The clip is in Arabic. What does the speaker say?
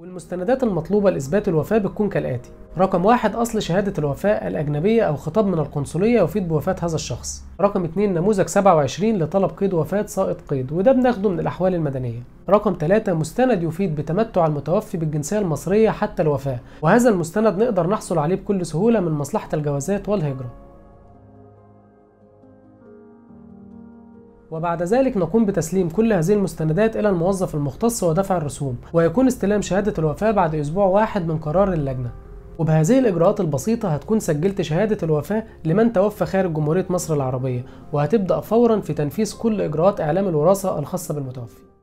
والمستندات المطلوبة لإثبات الوفاة بتكون كالآتي رقم واحد أصل شهادة الوفاة الأجنبية أو خطاب من القنصلية يفيد بوفاة هذا الشخص رقم اتنين نموذج 27 لطلب قيد وفاة سائط قيد وده بناخده من الأحوال المدنية رقم ثلاثة مستند يفيد بتمتع المتوفي بالجنسية المصرية حتى الوفاة وهذا المستند نقدر نحصل عليه بكل سهولة من مصلحة الجوازات والهجرة وبعد ذلك نقوم بتسليم كل هذه المستندات إلى الموظف المختص ودفع الرسوم ويكون استلام شهادة الوفاة بعد أسبوع واحد من قرار اللجنة وبهذه الإجراءات البسيطة هتكون سجلت شهادة الوفاة لمن توفى خارج جمهورية مصر العربية وهتبدأ فورا في تنفيذ كل إجراءات إعلام الوراثة الخاصة بالمتوفي